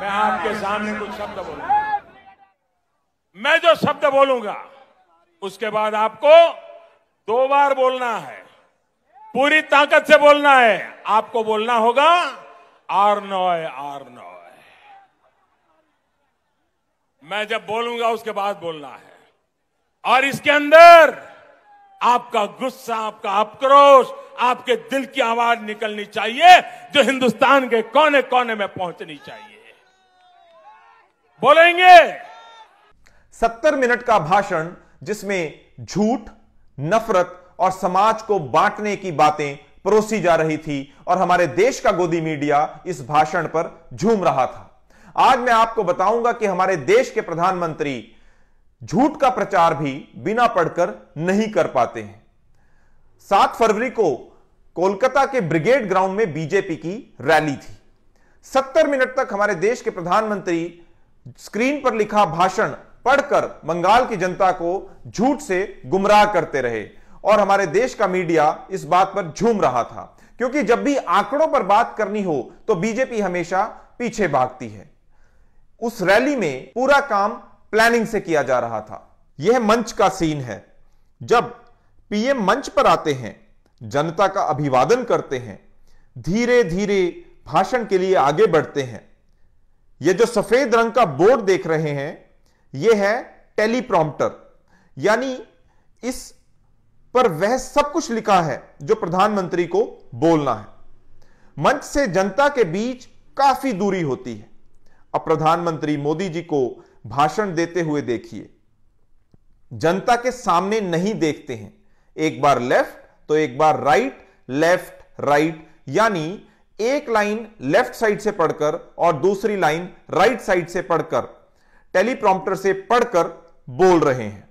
मैं आपके सामने कुछ शब्द बोलूंगा मैं जो शब्द बोलूंगा उसके बाद आपको दो बार बोलना है पूरी ताकत से बोलना है आपको बोलना होगा आर नॉय आर नॉय मैं जब बोलूंगा उसके बाद बोलना है और इसके अंदर आपका गुस्सा आपका आक्रोश आपके दिल की आवाज निकलनी चाहिए जो हिंदुस्तान के कोने कोने में पहुंचनी चाहिए बोलेंगे सत्तर मिनट का भाषण जिसमें झूठ नफरत और समाज को बांटने की बातें परोसी जा रही थी और हमारे देश का गोदी मीडिया इस भाषण पर झूम रहा था आज मैं आपको बताऊंगा कि हमारे देश के प्रधानमंत्री झूठ का प्रचार भी बिना पढ़कर नहीं कर पाते हैं सात फरवरी को कोलकाता के ब्रिगेड ग्राउंड में बीजेपी की रैली थी सत्तर मिनट तक हमारे देश के प्रधानमंत्री स्क्रीन पर लिखा भाषण पढ़कर बंगाल की जनता को झूठ से गुमराह करते रहे और हमारे देश का मीडिया इस बात पर झूम रहा था क्योंकि जब भी आंकड़ों पर बात करनी हो तो बीजेपी हमेशा पीछे भागती है उस रैली में पूरा काम प्लानिंग से किया जा रहा था यह मंच का सीन है जब पीएम मंच पर आते हैं जनता का अभिवादन करते हैं धीरे धीरे भाषण के लिए आगे बढ़ते हैं ये जो सफेद रंग का बोर्ड देख रहे हैं ये है टेलीप्रॉम्प्टर यानी इस पर वह सब कुछ लिखा है जो प्रधानमंत्री को बोलना है मंच से जनता के बीच काफी दूरी होती है अब प्रधानमंत्री मोदी जी को भाषण देते हुए देखिए जनता के सामने नहीं देखते हैं एक बार लेफ्ट तो एक बार राइट लेफ्ट राइट यानी एक लाइन लेफ्ट साइड से पढ़कर और दूसरी लाइन राइट साइड से पढ़कर टेलीप्रॉम्प्टर से पढ़कर बोल रहे हैं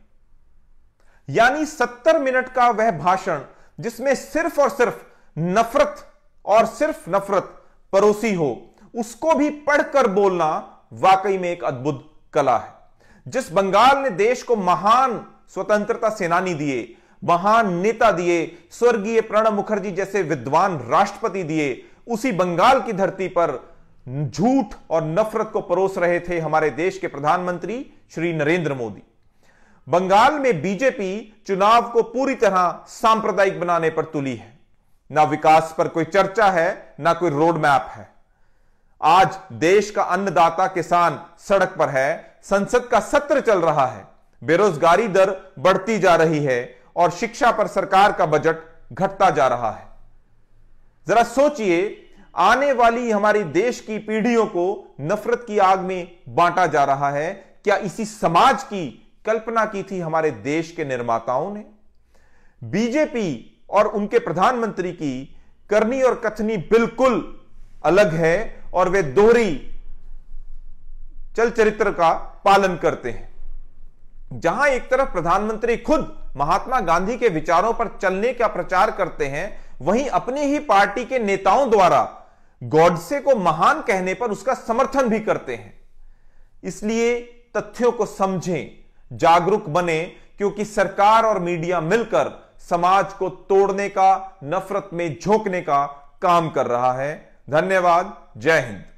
यानी सत्तर मिनट का वह भाषण जिसमें सिर्फ और सिर्फ नफरत और सिर्फ नफरत परोसी हो उसको भी पढ़कर बोलना वाकई में एक अद्भुत कला है जिस बंगाल ने देश को महान स्वतंत्रता सेनानी दिए महान नेता दिए स्वर्गीय प्रणब मुखर्जी जैसे विद्वान राष्ट्रपति दिए उसी बंगाल की धरती पर झूठ और नफरत को परोस रहे थे हमारे देश के प्रधानमंत्री श्री नरेंद्र मोदी बंगाल में बीजेपी चुनाव को पूरी तरह सांप्रदायिक बनाने पर तुली है ना विकास पर कोई चर्चा है ना कोई रोड मैप है आज देश का अन्नदाता किसान सड़क पर है संसद का सत्र चल रहा है बेरोजगारी दर बढ़ती जा रही है और शिक्षा पर सरकार का बजट घटता जा रहा है जरा सोचिए आने वाली हमारी देश की पीढ़ियों को नफरत की आग में बांटा जा रहा है क्या इसी समाज की कल्पना की थी हमारे देश के निर्माताओं ने बीजेपी और उनके प्रधानमंत्री की करनी और कथनी बिल्कुल अलग है और वे दोहरी चल चरित्र का पालन करते हैं जहां एक तरफ प्रधानमंत्री खुद महात्मा गांधी के विचारों पर चलने का प्रचार करते हैं वहीं अपनी ही पार्टी के नेताओं द्वारा गॉडसे को महान कहने पर उसका समर्थन भी करते हैं इसलिए तथ्यों को समझें जागरूक बने क्योंकि सरकार और मीडिया मिलकर समाज को तोड़ने का नफरत में झोंकने का काम कर रहा है धन्यवाद जय हिंद